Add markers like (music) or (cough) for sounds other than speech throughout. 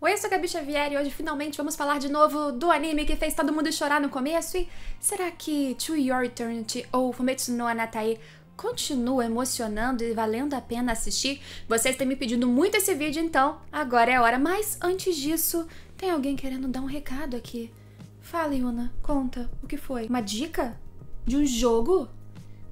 Oi, eu sou a Gabi Xavier e hoje finalmente vamos falar de novo do anime que fez todo mundo chorar no começo e será que To Your Eternity ou Fumetsu no Anatai continua emocionando e valendo a pena assistir? Vocês têm me pedido muito esse vídeo, então agora é a hora. Mas antes disso, tem alguém querendo dar um recado aqui. Fala, Yuna, conta, o que foi? Uma dica? De um jogo?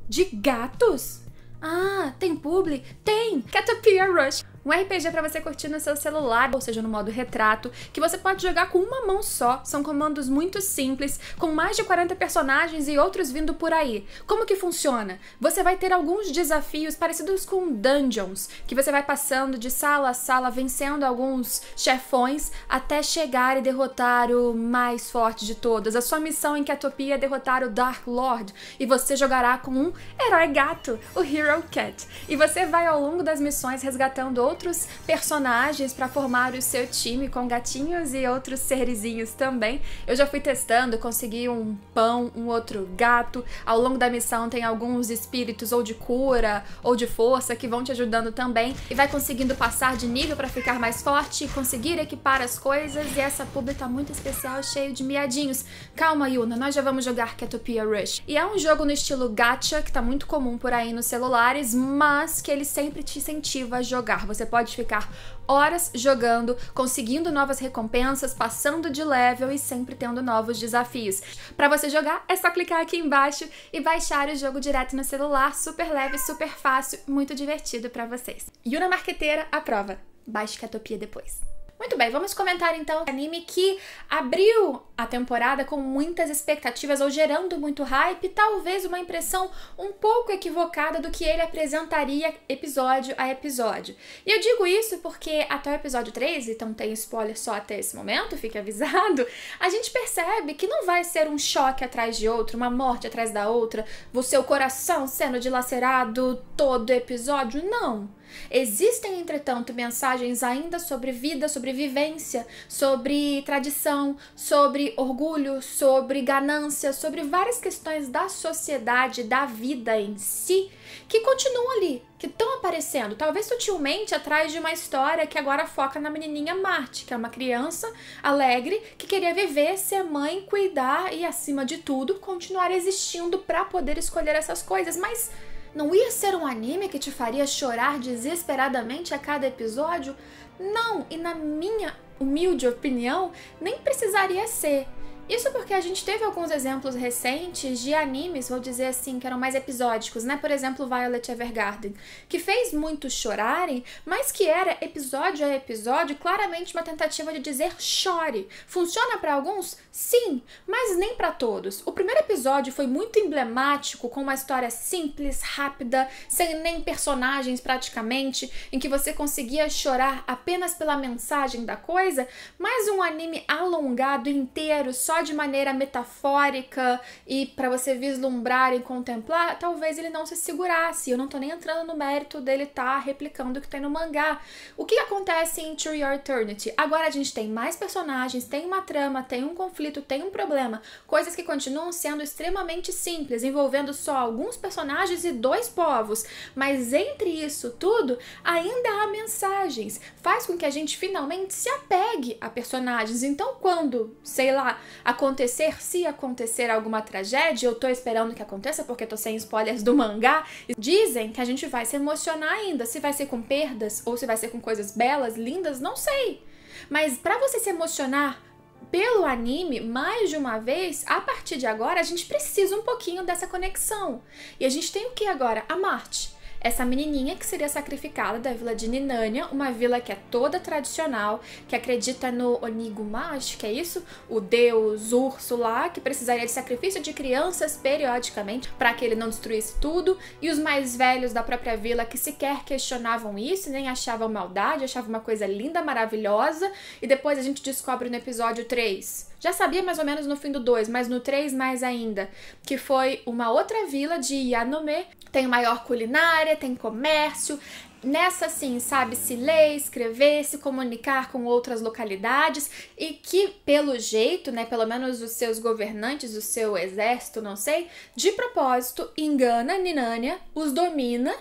De gatos? Ah, tem publi? Tem! Caterpillar Rush! Um RPG para você curtir no seu celular, ou seja, no modo retrato, que você pode jogar com uma mão só. São comandos muito simples, com mais de 40 personagens e outros vindo por aí. Como que funciona? Você vai ter alguns desafios parecidos com dungeons, que você vai passando de sala a sala, vencendo alguns chefões até chegar e derrotar o mais forte de todos. A sua missão em Catopia é derrotar o Dark Lord e você jogará com um herói gato, o Hero Cat. E você vai ao longo das missões resgatando outros outros personagens para formar o seu time com gatinhos e outros serizinhos também. Eu já fui testando, consegui um pão, um outro gato. Ao longo da missão tem alguns espíritos ou de cura ou de força que vão te ajudando também e vai conseguindo passar de nível para ficar mais forte, conseguir equipar as coisas e essa pub tá muito especial, cheio de miadinhos. Calma, Yuna, nós já vamos jogar Catopia Rush. E é um jogo no estilo gacha que tá muito comum por aí nos celulares, mas que ele sempre te incentiva a jogar. Você você pode ficar horas jogando, conseguindo novas recompensas, passando de level e sempre tendo novos desafios. Para você jogar, é só clicar aqui embaixo e baixar o jogo direto no celular, super leve, super fácil, muito divertido para vocês. Yuna Marqueteira aprova. Baixe Catopia depois. Muito bem, vamos comentar então o anime que abriu a temporada com muitas expectativas ou gerando muito hype, talvez uma impressão um pouco equivocada do que ele apresentaria episódio a episódio. E eu digo isso porque até o episódio 3, então tem spoiler só até esse momento, (laughs) fique avisado, a gente percebe que não vai ser um choque atrás de outro, uma morte atrás da outra, o seu coração sendo dilacerado todo episódio, não. Existem, entretanto, mensagens ainda sobre vida, sobre vivência, sobre tradição, sobre orgulho, sobre ganância, sobre várias questões da sociedade, da vida em si, que continuam ali, que estão aparecendo, talvez sutilmente atrás de uma história que agora foca na menininha Marte, que é uma criança alegre que queria viver, ser mãe, cuidar e, acima de tudo, continuar existindo para poder escolher essas coisas, mas não ia ser um anime que te faria chorar desesperadamente a cada episódio? Não, e na minha humilde opinião, nem precisaria ser. Isso porque a gente teve alguns exemplos recentes de animes, vou dizer assim, que eram mais episódicos, né? Por exemplo, Violet Evergarden, que fez muitos chorarem, mas que era episódio a episódio claramente uma tentativa de dizer chore. Funciona para alguns? Sim, mas nem para todos. O primeiro episódio foi muito emblemático, com uma história simples, rápida, sem nem personagens praticamente, em que você conseguia chorar apenas pela mensagem da coisa, mas um anime alongado inteiro só só de maneira metafórica e para você vislumbrar e contemplar, talvez ele não se segurasse. Eu não tô nem entrando no mérito dele estar tá replicando o que tem no mangá. O que acontece em True Your Eternity? Agora a gente tem mais personagens, tem uma trama, tem um conflito, tem um problema, coisas que continuam sendo extremamente simples, envolvendo só alguns personagens e dois povos. Mas entre isso tudo, ainda há mensagens. Faz com que a gente finalmente se apegue a personagens. Então, quando, sei lá, acontecer, se acontecer alguma tragédia, eu tô esperando que aconteça porque tô sem spoilers do mangá. Dizem que a gente vai se emocionar ainda, se vai ser com perdas ou se vai ser com coisas belas, lindas, não sei. Mas para você se emocionar pelo anime mais de uma vez, a partir de agora a gente precisa um pouquinho dessa conexão. E a gente tem o que agora? A Marte essa menininha que seria sacrificada da vila de Ninânia, uma vila que é toda tradicional, que acredita no Oniguma, acho que é isso, o deus urso lá, que precisaria de sacrifício de crianças periodicamente para que ele não destruísse tudo, e os mais velhos da própria vila que sequer questionavam isso, nem achavam maldade, achavam uma coisa linda, maravilhosa, e depois a gente descobre no episódio 3 já sabia mais ou menos no fim do 2, mas no 3 mais ainda, que foi uma outra vila de Yanomé tem maior culinária, tem comércio. Nessa, sim, sabe se ler, escrever, se comunicar com outras localidades e que, pelo jeito, né, pelo menos os seus governantes, o seu exército, não sei, de propósito engana Ninânia, os domina,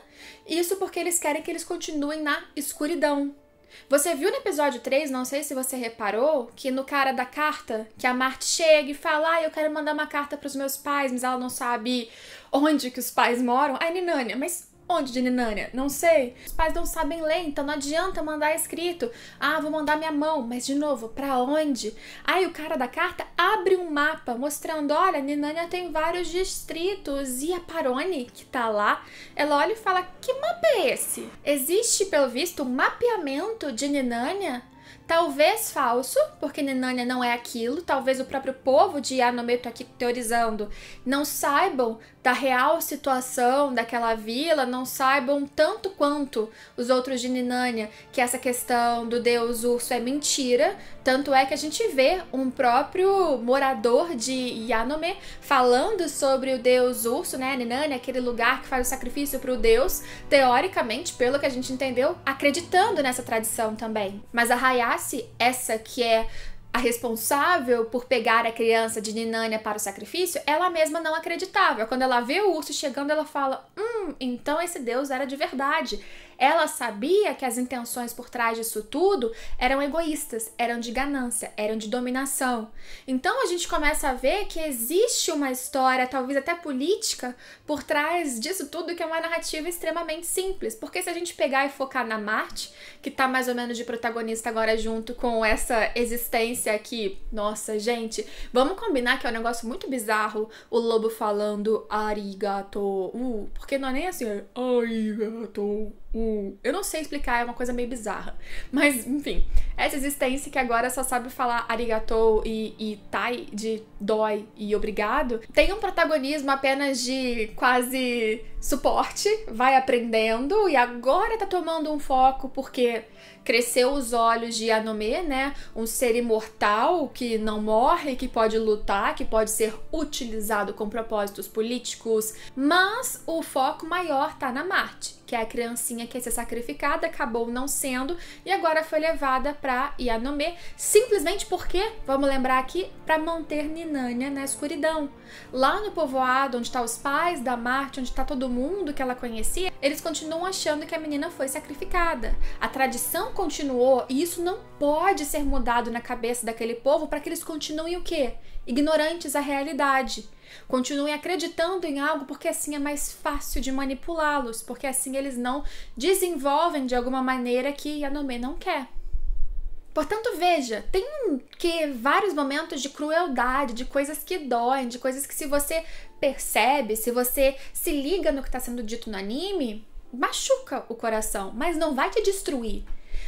isso porque eles querem que eles continuem na escuridão, você viu no episódio 3, não sei se você reparou, que no cara da carta, que a Marte chega e fala: ah, eu quero mandar uma carta para os meus pais, mas ela não sabe onde que os pais moram. Aí, Ninânia, mas Onde, Dininânia? Não sei. Os pais não sabem ler, então não adianta mandar escrito. Ah, vou mandar minha mão. Mas, de novo, para onde? Aí o cara da carta abre um mapa mostrando, olha, Ninânia tem vários distritos e a Paroni, que tá lá, ela olha e fala, que mapa é esse? Existe, pelo visto, um mapeamento de Ninânia Talvez falso, porque Nenânia não é aquilo, talvez o próprio povo de Anometo aqui teorizando não saibam da real situação daquela vila não saibam tanto quanto os outros de Ninânia que essa questão do deus urso é mentira. Tanto é que a gente vê um próprio morador de Yanome falando sobre o deus urso, né? Ninânia, aquele lugar que faz o sacrifício para o deus, teoricamente, pelo que a gente entendeu, acreditando nessa tradição também. Mas a Hayashi, essa que é a responsável por pegar a criança de Ninânia para o sacrifício, ela mesma não acreditava. Quando ela vê o urso chegando, ela fala: Hum, então esse deus era de verdade. Ela sabia que as intenções por trás disso tudo eram egoístas, eram de ganância, eram de dominação. Então a gente começa a ver que existe uma história, talvez até política, por trás disso tudo, que é uma narrativa extremamente simples. Porque se a gente pegar e focar na Marte, que tá mais ou menos de protagonista agora junto com essa existência aqui, nossa, gente, vamos combinar que é um negócio muito bizarro o lobo falando arigato, uh, porque não é nem assim, é arigato, uh. Eu não sei explicar, é uma coisa meio bizarra. Mas, enfim, essa existência que agora só sabe falar arigatou e, e tai de dói e obrigado, tem um protagonismo apenas de quase suporte, vai aprendendo e agora tá tomando um foco porque cresceu os olhos de Anomê, né? Um ser imortal que não morre, que pode lutar, que pode ser utilizado com propósitos políticos, mas o foco maior tá na Marte, que é a criancinha que ia ser sacrificada, acabou não sendo e agora foi levada para Yanomé, simplesmente porque, vamos lembrar aqui, para manter Ninânia na escuridão. Lá no povoado onde tá os pais da Marte, onde tá todo mundo que ela conhecia, eles continuam achando que a menina foi sacrificada. A tradição continuou, e isso não pode ser mudado na cabeça daquele povo para que eles continuem o quê? Ignorantes à realidade. Continuem acreditando em algo porque assim é mais fácil de manipulá-los, porque assim eles não desenvolvem de alguma maneira que Yanomé não quer. Portanto, veja, tem que vários momentos de crueldade, de coisas que doem, de coisas que se você percebe, se você se liga no que está sendo dito no anime, machuca o coração, mas não vai te destruir.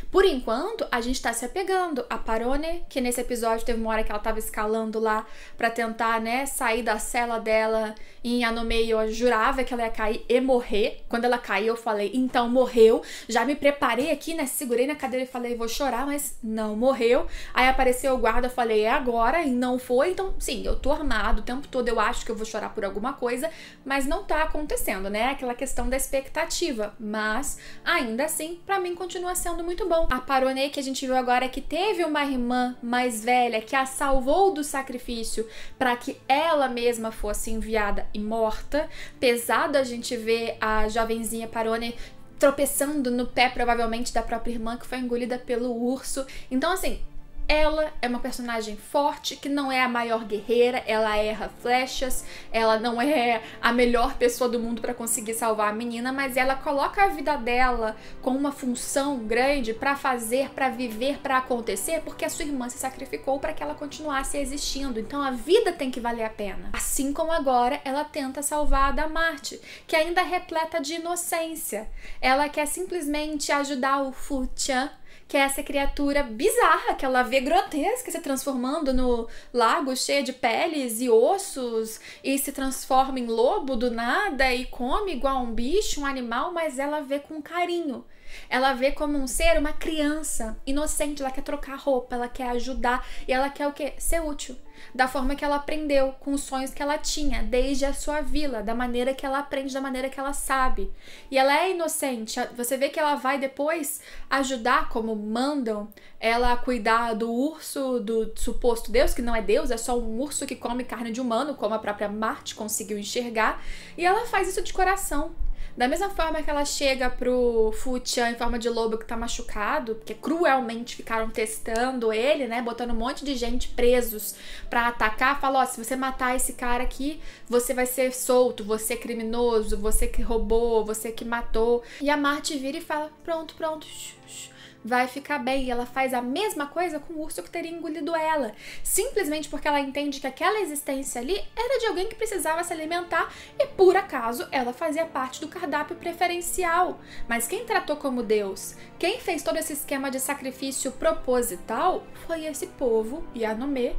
Por enquanto, a gente tá se apegando a Parone, que nesse episódio teve uma hora que ela tava escalando lá para tentar, né, sair da cela dela em Anomeio, Eu jurava que ela ia cair e morrer. Quando ela caiu, eu falei, então morreu. Já me preparei aqui, né, segurei na cadeira e falei, vou chorar, mas não morreu. Aí apareceu o guarda, eu falei, é agora, e não foi. Então, sim, eu tô armado o tempo todo, eu acho que eu vou chorar por alguma coisa, mas não tá acontecendo, né? Aquela questão da expectativa. Mas, ainda assim, para mim continua sendo muito bom a Paronê que a gente viu agora é que teve uma irmã mais velha que a salvou do sacrifício para que ela mesma fosse enviada e morta. Pesado a gente ver a jovenzinha Paronê tropeçando no pé provavelmente da própria irmã que foi engolida pelo urso. Então assim, ela é uma personagem forte, que não é a maior guerreira, ela erra flechas, ela não é a melhor pessoa do mundo para conseguir salvar a menina, mas ela coloca a vida dela com uma função grande para fazer, para viver, para acontecer, porque a sua irmã se sacrificou para que ela continuasse existindo. Então a vida tem que valer a pena. Assim como agora ela tenta salvar a Marte, que ainda é repleta de inocência. Ela quer simplesmente ajudar o Fu Chan que é essa criatura bizarra que ela é vê grotesca se transformando no lago cheio de peles e ossos e se transforma em lobo do nada e come igual um bicho, um animal, mas ela vê com carinho. Ela vê como um ser uma criança inocente, ela quer trocar roupa, ela quer ajudar e ela quer o quê? Ser útil. Da forma que ela aprendeu, com os sonhos que ela tinha, desde a sua vila, da maneira que ela aprende, da maneira que ela sabe. E ela é inocente. Você vê que ela vai depois ajudar, como mandam, ela a cuidar do urso, do suposto Deus, que não é Deus, é só um urso que come carne de humano, como a própria Marte conseguiu enxergar. E ela faz isso de coração. Da mesma forma que ela chega pro Futian em forma de lobo que tá machucado, porque cruelmente ficaram testando ele, né? Botando um monte de gente presos para atacar, fala: ó, se você matar esse cara aqui, você vai ser solto, você é criminoso, você que roubou, você que matou. E a Marte vira e fala: pronto, pronto. Shush vai ficar bem. E ela faz a mesma coisa com o urso que teria engolido ela, simplesmente porque ela entende que aquela existência ali era de alguém que precisava se alimentar e por acaso ela fazia parte do cardápio preferencial. Mas quem tratou como Deus, quem fez todo esse esquema de sacrifício proposital, foi esse povo, Yanomé,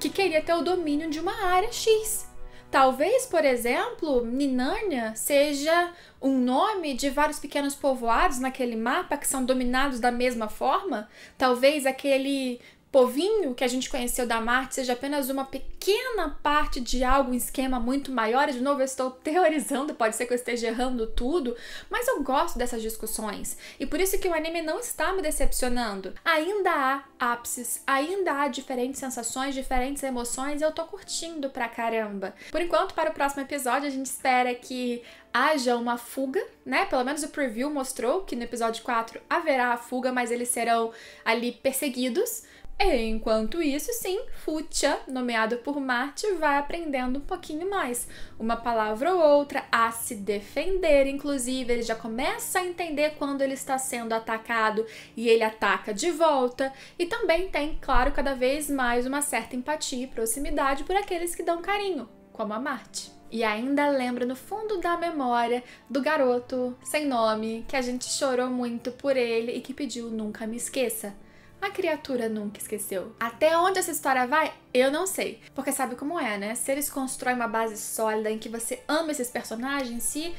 que queria ter o domínio de uma área X. Talvez, por exemplo, Ninânia seja um nome de vários pequenos povoados naquele mapa que são dominados da mesma forma. Talvez aquele povinho que a gente conheceu da Marte seja apenas uma pequena parte de algo, um esquema muito maior. E de novo, eu estou teorizando, pode ser que eu esteja errando tudo, mas eu gosto dessas discussões. E por isso que o anime não está me decepcionando. Ainda há ápices, ainda há diferentes sensações, diferentes emoções, e eu tô curtindo pra caramba. Por enquanto, para o próximo episódio, a gente espera que haja uma fuga, né? Pelo menos o preview mostrou que no episódio 4 haverá a fuga, mas eles serão ali perseguidos. Enquanto isso, sim, Futia, nomeado por Marte, vai aprendendo um pouquinho mais. Uma palavra ou outra, a se defender, inclusive, ele já começa a entender quando ele está sendo atacado e ele ataca de volta. E também tem, claro, cada vez mais uma certa empatia e proximidade por aqueles que dão carinho, como a Marte. E ainda lembra no fundo da memória do garoto sem nome que a gente chorou muito por ele e que pediu Nunca Me Esqueça. A criatura nunca esqueceu. Até onde essa história vai, eu não sei. Porque sabe como é, né? Se eles constroem uma base sólida em que você ama esses personagens, se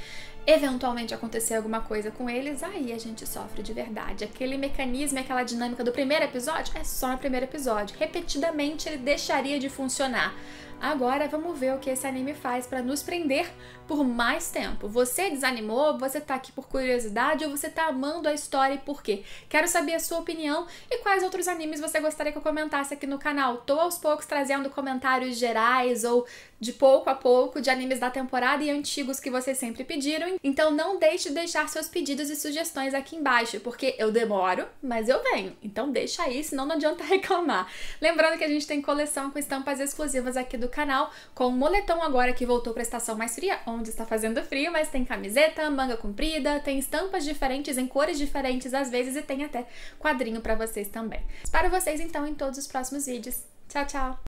eventualmente acontecer alguma coisa com eles, aí a gente sofre de verdade. Aquele mecanismo, aquela dinâmica do primeiro episódio é só no primeiro episódio. Repetidamente ele deixaria de funcionar. Agora vamos ver o que esse anime faz para nos prender por mais tempo. Você desanimou? Você tá aqui por curiosidade ou você tá amando a história e por quê? Quero saber a sua opinião e quais outros animes você gostaria que eu comentasse aqui no canal. Tô aos poucos trazendo comentários gerais ou de pouco a pouco de animes da temporada e antigos que vocês sempre pediram. Então não deixe de deixar seus pedidos e sugestões aqui embaixo, porque eu demoro, mas eu venho. Então deixa aí, senão não adianta (laughs) reclamar. Lembrando que a gente tem coleção com estampas exclusivas aqui do canal, com o moletom agora que voltou para a estação mais fria, onde está fazendo frio, mas tem camiseta, manga comprida, tem estampas diferentes em cores diferentes às vezes e tem até quadrinho para vocês também. Espero vocês então em todos os próximos vídeos. Tchau, tchau!